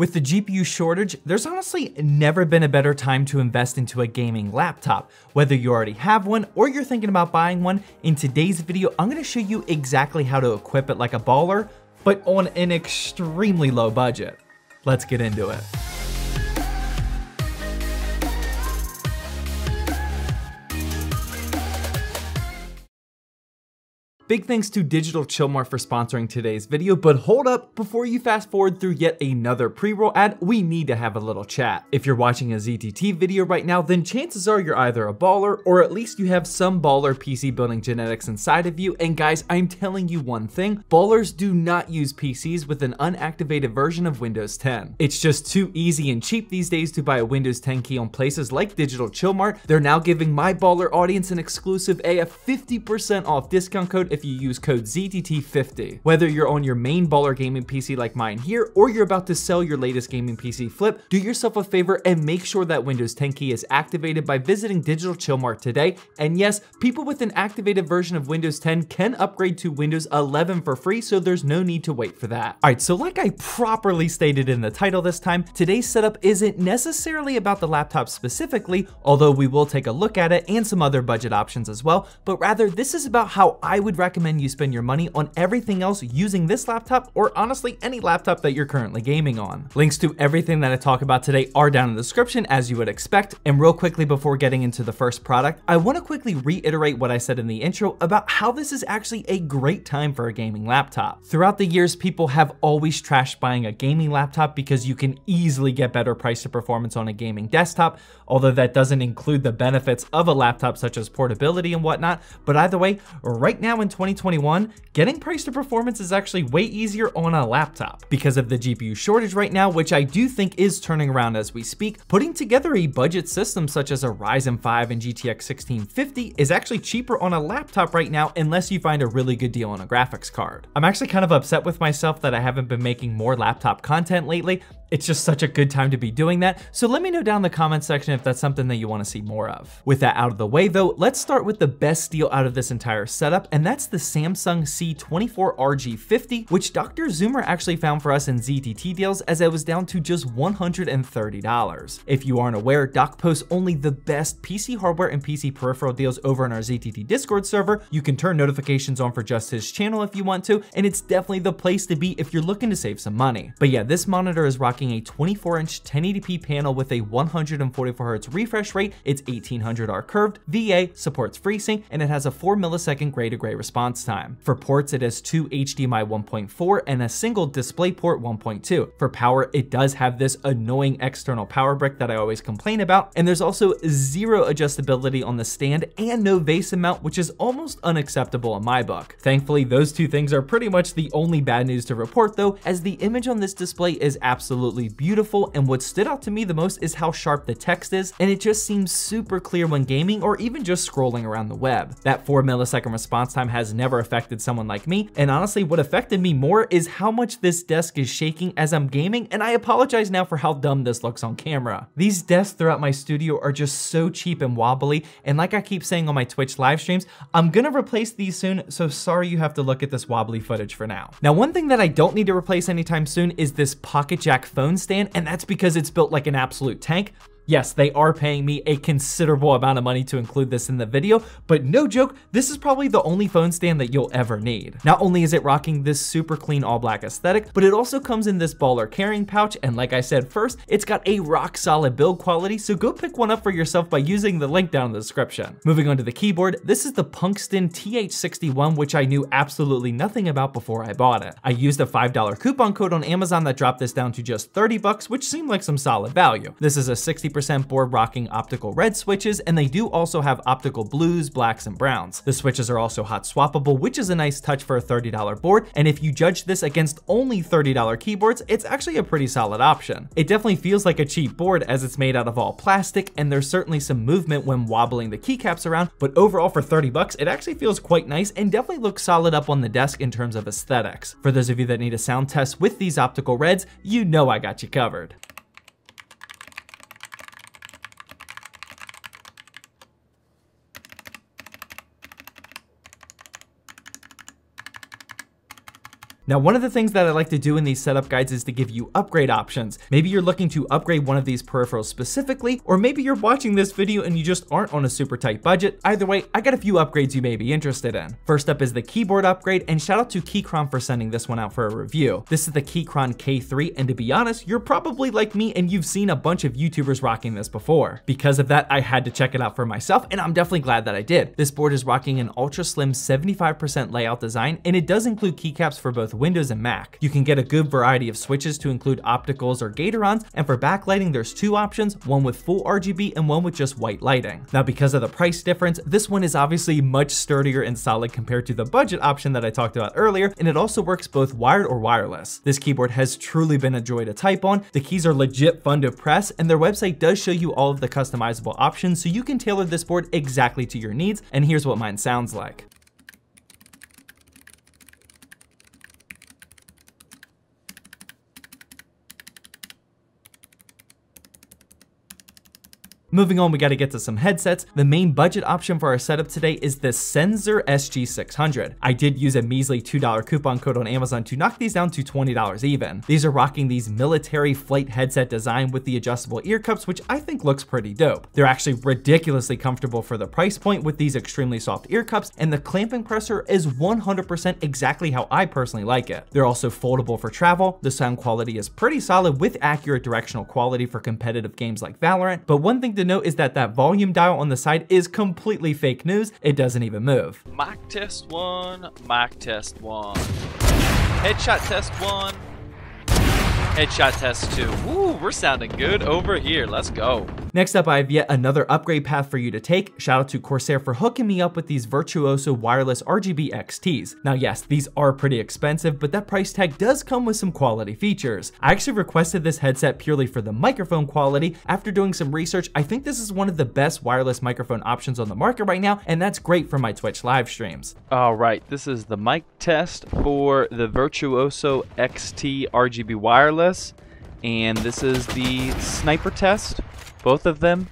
With the GPU shortage, there's honestly never been a better time to invest into a gaming laptop. Whether you already have one or you're thinking about buying one, in today's video, I'm gonna show you exactly how to equip it like a baller, but on an extremely low budget. Let's get into it. Big thanks to Digital Chillmar for sponsoring today's video, but hold up, before you fast forward through yet another pre-roll ad, we need to have a little chat. If you're watching a ZTT video right now, then chances are you're either a baller, or at least you have some baller PC building genetics inside of you, and guys, I'm telling you one thing, ballers do not use PCs with an unactivated version of Windows 10. It's just too easy and cheap these days to buy a Windows 10 key on places like Digital Chillmart. They're now giving my baller audience an exclusive AF 50% off discount code if if you use code ztt 50 Whether you're on your main baller gaming PC like mine here, or you're about to sell your latest gaming PC flip, do yourself a favor and make sure that Windows 10 key is activated by visiting Digital Chillmark today. And yes, people with an activated version of Windows 10 can upgrade to Windows 11 for free, so there's no need to wait for that. All right, so like I properly stated in the title this time, today's setup isn't necessarily about the laptop specifically, although we will take a look at it and some other budget options as well, but rather this is about how I would recommend recommend you spend your money on everything else using this laptop or honestly any laptop that you're currently gaming on. Links to everything that I talk about today are down in the description as you would expect. And real quickly before getting into the first product, I wanna quickly reiterate what I said in the intro about how this is actually a great time for a gaming laptop. Throughout the years, people have always trashed buying a gaming laptop because you can easily get better price to performance on a gaming desktop, although that doesn't include the benefits of a laptop such as portability and whatnot. But either way, right now in 2021, getting price to performance is actually way easier on a laptop. Because of the GPU shortage right now, which I do think is turning around as we speak, putting together a budget system such as a Ryzen 5 and GTX 1650 is actually cheaper on a laptop right now unless you find a really good deal on a graphics card. I'm actually kind of upset with myself that I haven't been making more laptop content lately. It's just such a good time to be doing that. So let me know down in the comment section if that's something that you wanna see more of. With that out of the way though, let's start with the best deal out of this entire setup, and that's the Samsung C24RG50, which Dr. Zoomer actually found for us in ZTT deals as it was down to just $130. If you aren't aware, Doc posts only the best PC hardware and PC peripheral deals over on our ZTT Discord server. You can turn notifications on for just his channel if you want to, and it's definitely the place to be if you're looking to save some money. But yeah, this monitor is rocking a 24-inch 1080p panel with a 144Hz refresh rate, it's 1800R curved, VA, supports FreeSync, and it has a 4 millisecond gray-to-gray response time. For ports, it has two HDMI 1.4 and a single DisplayPort 1.2. For power, it does have this annoying external power brick that I always complain about, and there's also zero adjustability on the stand and no vase mount, which is almost unacceptable in my book. Thankfully, those two things are pretty much the only bad news to report though, as the image on this display is absolutely absolutely beautiful. And what stood out to me the most is how sharp the text is. And it just seems super clear when gaming or even just scrolling around the web. That four millisecond response time has never affected someone like me. And honestly, what affected me more is how much this desk is shaking as I'm gaming. And I apologize now for how dumb this looks on camera. These desks throughout my studio are just so cheap and wobbly. And like I keep saying on my Twitch live streams, I'm gonna replace these soon. So sorry you have to look at this wobbly footage for now. Now, one thing that I don't need to replace anytime soon is this pocket jack phone phone stand, and that's because it's built like an absolute tank. Yes, they are paying me a considerable amount of money to include this in the video, but no joke, this is probably the only phone stand that you'll ever need. Not only is it rocking this super clean all black aesthetic, but it also comes in this baller carrying pouch, and like I said first, it's got a rock solid build quality, so go pick one up for yourself by using the link down in the description. Moving on to the keyboard, this is the Punkston TH61, which I knew absolutely nothing about before I bought it. I used a $5 coupon code on Amazon that dropped this down to just 30 bucks, which seemed like some solid value. This is a 60% 100% board rocking optical red switches, and they do also have optical blues, blacks, and browns. The switches are also hot swappable, which is a nice touch for a $30 board, and if you judge this against only $30 keyboards, it's actually a pretty solid option. It definitely feels like a cheap board as it's made out of all plastic, and there's certainly some movement when wobbling the keycaps around, but overall for 30 bucks, it actually feels quite nice and definitely looks solid up on the desk in terms of aesthetics. For those of you that need a sound test with these optical reds, you know I got you covered. Now, one of the things that I like to do in these setup guides is to give you upgrade options. Maybe you're looking to upgrade one of these peripherals specifically, or maybe you're watching this video and you just aren't on a super tight budget. Either way, I got a few upgrades you may be interested in. First up is the keyboard upgrade, and shout out to Keychron for sending this one out for a review. This is the Keychron K3, and to be honest, you're probably like me and you've seen a bunch of YouTubers rocking this before. Because of that, I had to check it out for myself, and I'm definitely glad that I did. This board is rocking an ultra slim 75% layout design, and it does include keycaps for both Windows and Mac. You can get a good variety of switches to include opticals or Gatorons, and for backlighting there's two options, one with full RGB and one with just white lighting. Now because of the price difference, this one is obviously much sturdier and solid compared to the budget option that I talked about earlier, and it also works both wired or wireless. This keyboard has truly been a joy to type on, the keys are legit fun to press, and their website does show you all of the customizable options so you can tailor this board exactly to your needs, and here's what mine sounds like. Moving on, we gotta get to some headsets. The main budget option for our setup today is the Sensor SG600. I did use a measly $2 coupon code on Amazon to knock these down to $20 even. These are rocking these military flight headset design with the adjustable ear cups, which I think looks pretty dope. They're actually ridiculously comfortable for the price point with these extremely soft ear cups, and the clamping presser is 100% exactly how I personally like it. They're also foldable for travel. The sound quality is pretty solid with accurate directional quality for competitive games like Valorant, but one thing to to note is that that volume dial on the side is completely fake news. It doesn't even move. Mic test one, mic test one. Headshot test one, headshot test two. Ooh, we're sounding good over here. Let's go. Next up, I have yet another upgrade path for you to take. Shout out to Corsair for hooking me up with these Virtuoso wireless RGB XTs. Now, yes, these are pretty expensive, but that price tag does come with some quality features. I actually requested this headset purely for the microphone quality. After doing some research, I think this is one of the best wireless microphone options on the market right now, and that's great for my Twitch live streams. All right, this is the mic test for the Virtuoso XT RGB wireless, and this is the sniper test. Both of them,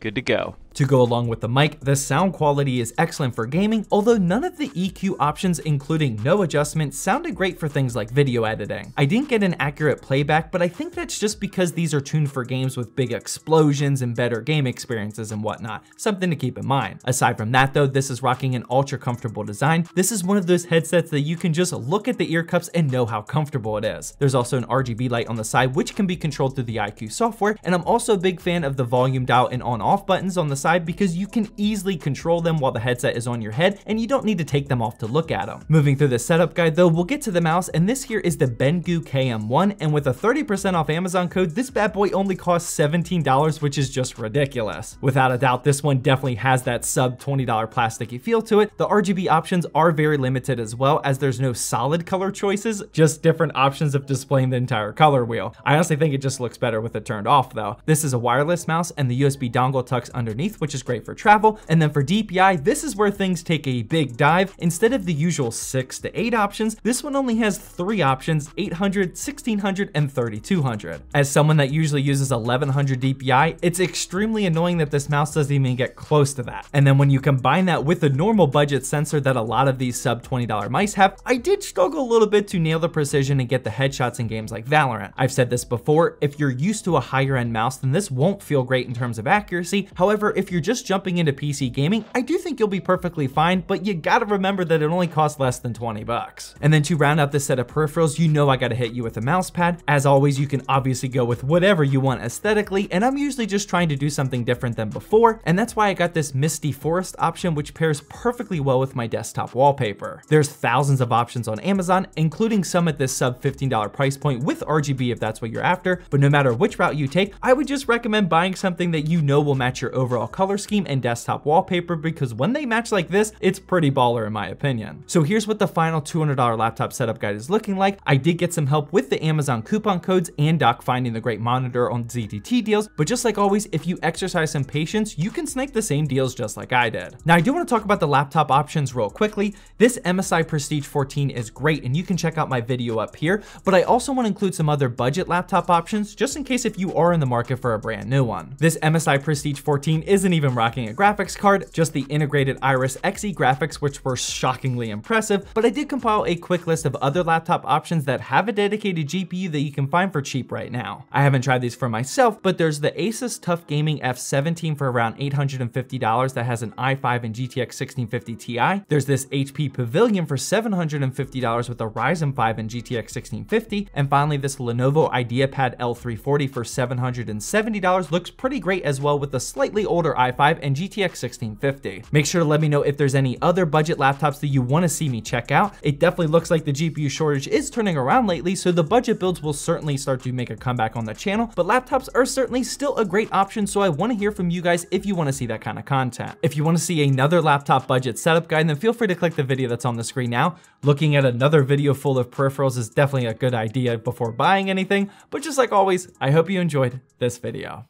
good to go. To go along with the mic, the sound quality is excellent for gaming, although none of the EQ options including no adjustment sounded great for things like video editing. I didn't get an accurate playback, but I think that's just because these are tuned for games with big explosions and better game experiences and whatnot, something to keep in mind. Aside from that though, this is rocking an ultra comfortable design. This is one of those headsets that you can just look at the ear cups and know how comfortable it is. There's also an RGB light on the side which can be controlled through the IQ software, and I'm also a big fan of the volume dial and on off buttons on the side because you can easily control them while the headset is on your head and you don't need to take them off to look at them. Moving through the setup guide though, we'll get to the mouse and this here is the Bengu KM1 and with a 30% off Amazon code, this bad boy only costs $17, which is just ridiculous. Without a doubt, this one definitely has that sub $20 plasticky feel to it. The RGB options are very limited as well as there's no solid color choices, just different options of displaying the entire color wheel. I honestly think it just looks better with it turned off though. This is a wireless mouse and the USB dongle tucks underneath which is great for travel. And then for DPI, this is where things take a big dive. Instead of the usual six to eight options, this one only has three options, 800, 1600, and 3200. As someone that usually uses 1100 DPI, it's extremely annoying that this mouse doesn't even get close to that. And then when you combine that with the normal budget sensor that a lot of these sub $20 mice have, I did struggle a little bit to nail the precision and get the headshots in games like Valorant. I've said this before, if you're used to a higher end mouse, then this won't feel great in terms of accuracy. However, if you're just jumping into PC gaming, I do think you'll be perfectly fine, but you gotta remember that it only costs less than 20 bucks. And then to round out this set of peripherals, you know I gotta hit you with a mouse pad. As always, you can obviously go with whatever you want aesthetically, and I'm usually just trying to do something different than before, and that's why I got this Misty Forest option, which pairs perfectly well with my desktop wallpaper. There's thousands of options on Amazon, including some at this sub $15 price point with RGB if that's what you're after, but no matter which route you take, I would just recommend buying something that you know will match your overall color scheme and desktop wallpaper because when they match like this, it's pretty baller in my opinion. So here's what the final $200 laptop setup guide is looking like. I did get some help with the Amazon coupon codes and Doc finding the great monitor on ZDT deals, but just like always, if you exercise some patience, you can snake the same deals just like I did. Now I do wanna talk about the laptop options real quickly. This MSI Prestige 14 is great and you can check out my video up here, but I also wanna include some other budget laptop options just in case if you are in the market for a brand new one. This MSI Prestige 14 is isn't even rocking a graphics card, just the integrated Iris Xe graphics, which were shockingly impressive, but I did compile a quick list of other laptop options that have a dedicated GPU that you can find for cheap right now. I haven't tried these for myself, but there's the Asus Tough Gaming F17 for around $850 that has an i5 and GTX 1650 Ti. There's this HP Pavilion for $750 with a Ryzen 5 and GTX 1650. And finally, this Lenovo IdeaPad L340 for $770 looks pretty great as well with a slightly older or i5 and GTX 1650. Make sure to let me know if there's any other budget laptops that you wanna see me check out. It definitely looks like the GPU shortage is turning around lately, so the budget builds will certainly start to make a comeback on the channel, but laptops are certainly still a great option, so I wanna hear from you guys if you wanna see that kind of content. If you wanna see another laptop budget setup guide, then feel free to click the video that's on the screen now. Looking at another video full of peripherals is definitely a good idea before buying anything, but just like always, I hope you enjoyed this video.